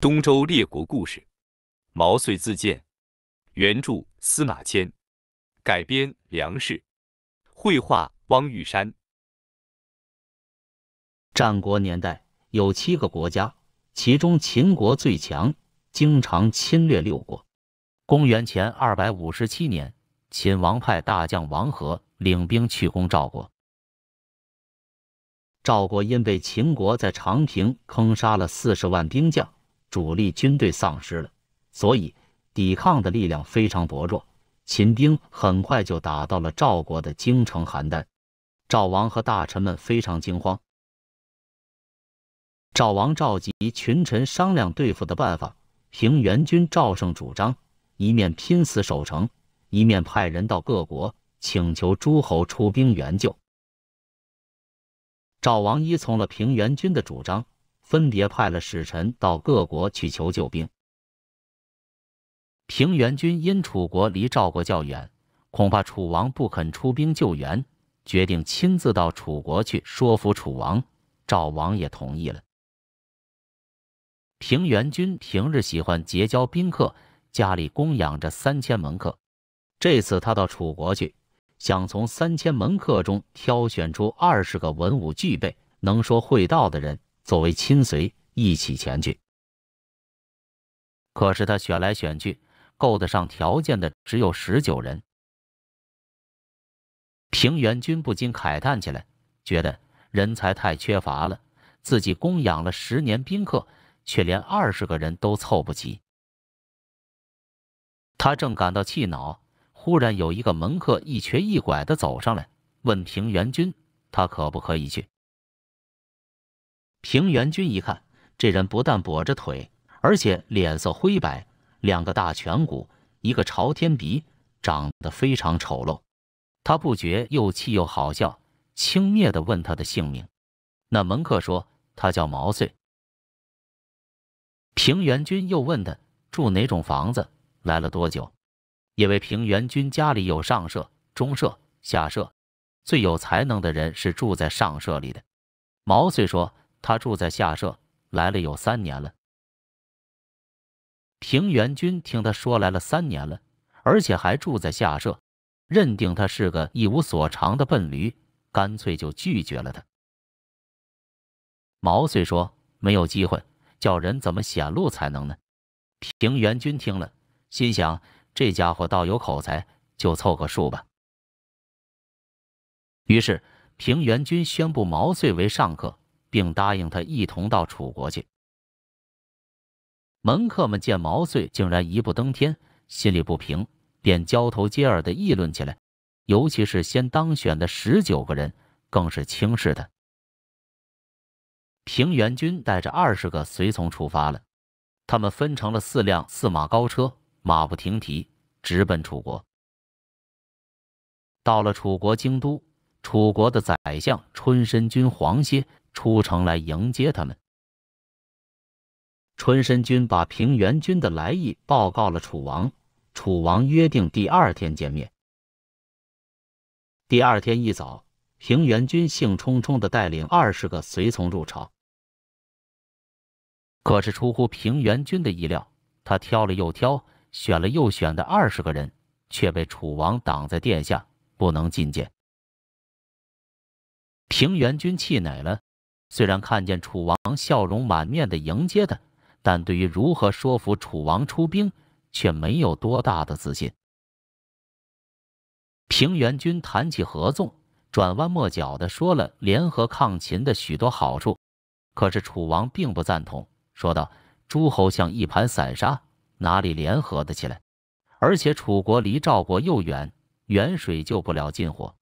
东周列国故事，毛遂自荐。原著司马迁，改编梁氏，绘画汪玉山。战国年代有七个国家，其中秦国最强，经常侵略六国。公元前二百五十七年，秦王派大将王和领兵去攻赵国。赵国因被秦国在长平坑杀了四十万兵将。主力军队丧失了，所以抵抗的力量非常薄弱。秦兵很快就打到了赵国的京城邯郸，赵王和大臣们非常惊慌。赵王召集群臣商量对付的办法，平原君赵胜主张一面拼死守城，一面派人到各国请求诸侯出兵援救。赵王依从了平原君的主张。分别派了使臣到各国去求救兵。平原君因楚国离赵国较远，恐怕楚王不肯出兵救援，决定亲自到楚国去说服楚王。赵王也同意了。平原君平日喜欢结交宾客，家里供养着三千门客。这次他到楚国去，想从三千门客中挑选出二十个文武俱备、能说会道的人。作为亲随一起前去，可是他选来选去，够得上条件的只有十九人。平原君不禁慨叹起来，觉得人才太缺乏了，自己供养了十年宾客，却连二十个人都凑不齐。他正感到气恼，忽然有一个门客一瘸一拐的走上来，问平原君：“他可不可以去？”平原君一看，这人不但跛着腿，而且脸色灰白，两个大颧骨，一个朝天鼻，长得非常丑陋。他不觉又气又好笑，轻蔑地问他的姓名。那门客说：“他叫毛遂。”平原君又问他住哪种房子，来了多久？因为平原君家里有上舍、中舍、下舍，最有才能的人是住在上舍里的。毛遂说。他住在下舍，来了有三年了。平原君听他说来了三年了，而且还住在下舍，认定他是个一无所长的笨驴，干脆就拒绝了他。毛遂说：“没有机会，叫人怎么显露才能呢？”平原君听了，心想：“这家伙倒有口才，就凑个数吧。”于是平原君宣布毛遂为上客。并答应他一同到楚国去。门客们见毛遂竟然一步登天，心里不平，便交头接耳的议论起来。尤其是先当选的十九个人，更是轻视他。平原君带着二十个随从出发了，他们分成了四辆四马高车，马不停蹄，直奔楚国。到了楚国京都，楚国的宰相春申君黄歇。出城来迎接他们。春申君把平原君的来意报告了楚王，楚王约定第二天见面。第二天一早，平原君兴冲冲的带领二十个随从入朝。可是出乎平原君的意料，他挑了又挑，选了又选的二十个人，却被楚王挡在殿下，不能觐见。平原君气馁了。虽然看见楚王笑容满面的迎接他，但对于如何说服楚王出兵却没有多大的自信。平原君谈起合纵，转弯抹角的说了联合抗秦的许多好处，可是楚王并不赞同，说道：“诸侯像一盘散沙，哪里联合得起来？而且楚国离赵国又远，远水救不了近火。”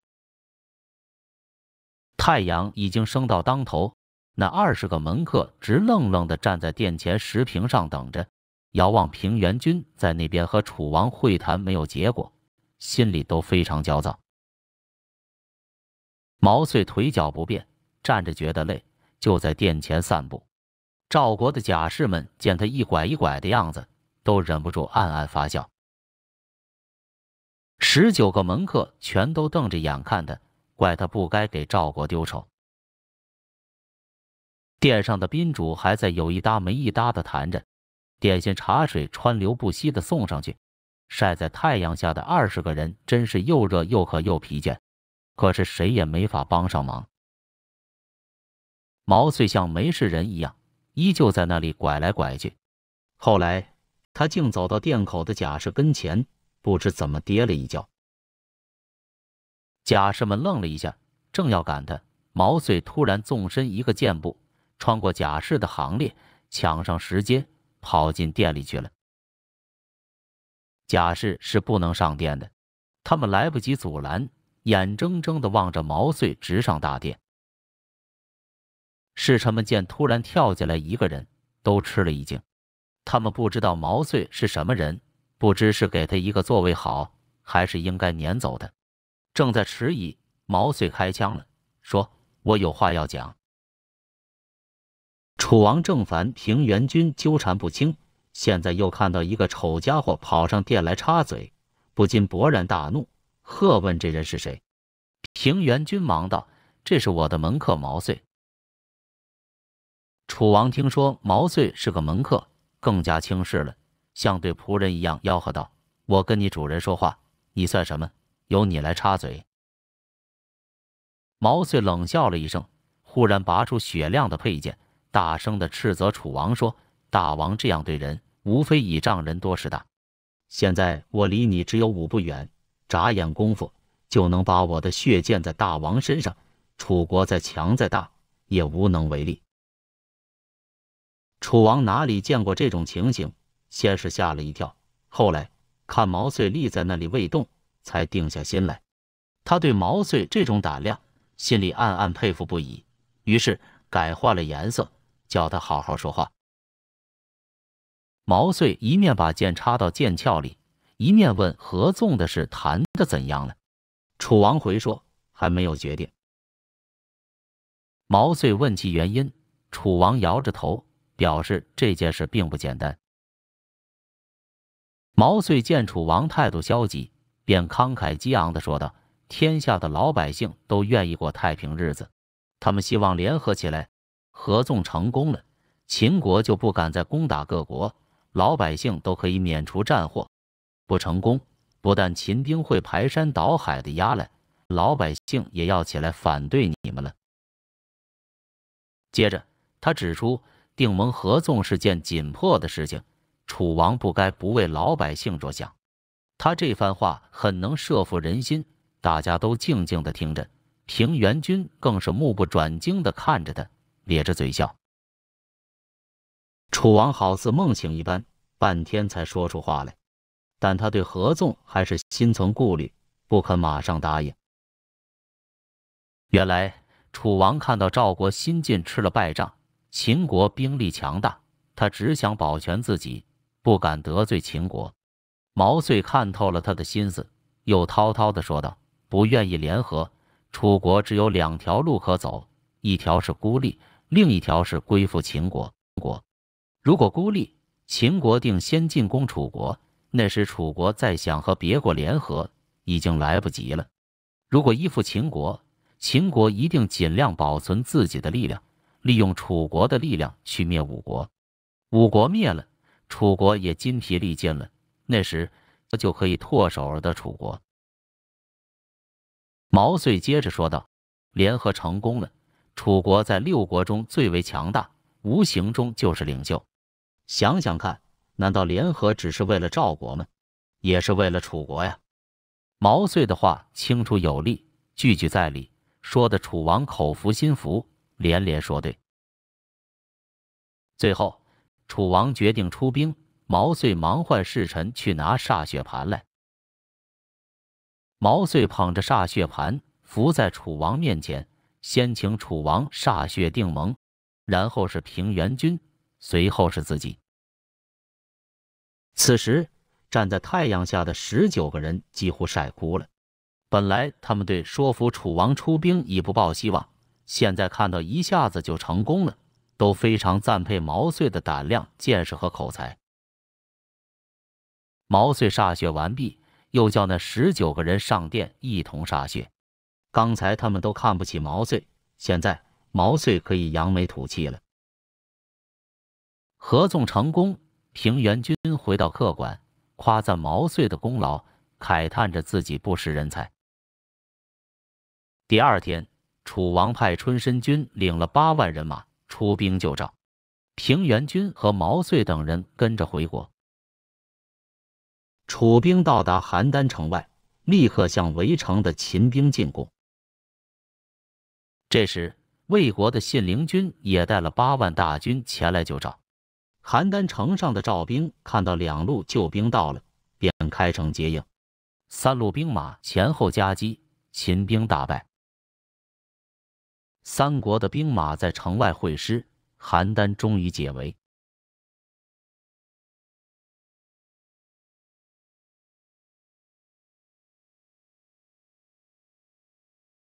太阳已经升到当头，那二十个门客直愣愣地站在殿前石屏上等着，遥望平原君在那边和楚王会谈，没有结果，心里都非常焦躁。毛遂腿脚不便，站着觉得累，就在殿前散步。赵国的甲士们见他一拐一拐的样子，都忍不住暗暗发笑。十九个门客全都瞪着眼看他。怪他不该给赵国丢丑。殿上的宾主还在有一搭没一搭的谈着，点心茶水川流不息的送上去。晒在太阳下的二十个人真是又热又渴又疲倦，可是谁也没法帮上忙。毛遂像没事人一样，依旧在那里拐来拐去。后来他竟走到殿口的贾氏跟前，不知怎么跌了一跤。贾氏们愣了一下，正要赶他，毛遂突然纵身一个箭步，穿过贾氏的行列，抢上石阶，跑进店里去了。贾氏是不能上殿的，他们来不及阻拦，眼睁睁地望着毛遂直上大殿。侍臣们见突然跳进来一个人，都吃了一惊。他们不知道毛遂是什么人，不知是给他一个座位好，还是应该撵走的。正在迟疑，毛遂开枪了，说：“我有话要讲。”楚王正烦平原君纠缠不清，现在又看到一个丑家伙跑上殿来插嘴，不禁勃然大怒，喝问：“这人是谁？”平原君忙道：“这是我的门客毛遂。”楚王听说毛遂是个门客，更加轻视了，像对仆人一样吆喝道：“我跟你主人说话，你算什么？”由你来插嘴，毛遂冷笑了一声，忽然拔出雪亮的佩剑，大声的斥责楚王说：“大王这样对人，无非倚仗人多势大。现在我离你只有五步远，眨眼功夫就能把我的血溅在大王身上。楚国再强再大，也无能为力。”楚王哪里见过这种情形，先是吓了一跳，后来看毛遂立在那里未动。才定下心来，他对毛遂这种胆量心里暗暗佩服不已，于是改换了颜色，叫他好好说话。毛遂一面把剑插到剑鞘里，一面问合纵的事谈的怎样了。楚王回说还没有决定。毛遂问其原因，楚王摇着头，表示这件事并不简单。毛遂见楚王态度消极。便慷慨激昂地说道：“天下的老百姓都愿意过太平日子，他们希望联合起来合纵成功了，秦国就不敢再攻打各国，老百姓都可以免除战祸；不成功，不但秦兵会排山倒海的压来，老百姓也要起来反对你们了。”接着，他指出，定盟合纵是件紧迫的事情，楚王不该不为老百姓着想。他这番话很能慑服人心，大家都静静的听着，平原君更是目不转睛的看着他，咧着嘴笑。楚王好似梦醒一般，半天才说出话来，但他对合纵还是心存顾虑，不肯马上答应。原来楚王看到赵国新晋吃了败仗，秦国兵力强大，他只想保全自己，不敢得罪秦国。毛遂看透了他的心思，又滔滔地说道：“不愿意联合楚国，只有两条路可走：一条是孤立，另一条是归附秦国。国如果孤立，秦国定先进攻楚国；那时楚国再想和别国联合，已经来不及了。如果依附秦国，秦国一定尽量保存自己的力量，利用楚国的力量去灭五国。五国灭了，楚国也筋疲力尽了。”那时，他就可以唾手而得楚国。毛遂接着说道：“联合成功了，楚国在六国中最为强大，无形中就是领袖。想想看，难道联合只是为了赵国吗？也是为了楚国呀！”毛遂的话清楚有力，句句在理，说的楚王口服心服，连连说对。最后，楚王决定出兵。毛遂忙唤侍臣去拿歃血盘来。毛遂捧着歃血盘，伏在楚王面前，先请楚王歃血定盟，然后是平原君，随后是自己。此时站在太阳下的十九个人几乎晒哭了。本来他们对说服楚王出兵已不抱希望，现在看到一下子就成功了，都非常赞佩毛遂的胆量、见识和口才。毛遂歃血完毕，又叫那十九个人上殿一同歃血。刚才他们都看不起毛遂，现在毛遂可以扬眉吐气了。合纵成功，平原君回到客馆，夸赞毛遂的功劳，慨叹着自己不识人才。第二天，楚王派春申君领了八万人马出兵救赵，平原君和毛遂等人跟着回国。楚兵到达邯郸城外，立刻向围城的秦兵进攻。这时，魏国的信陵君也带了八万大军前来救赵。邯郸城上的赵兵看到两路救兵到了，便开城接应。三路兵马前后夹击，秦兵大败。三国的兵马在城外会师，邯郸终于解围。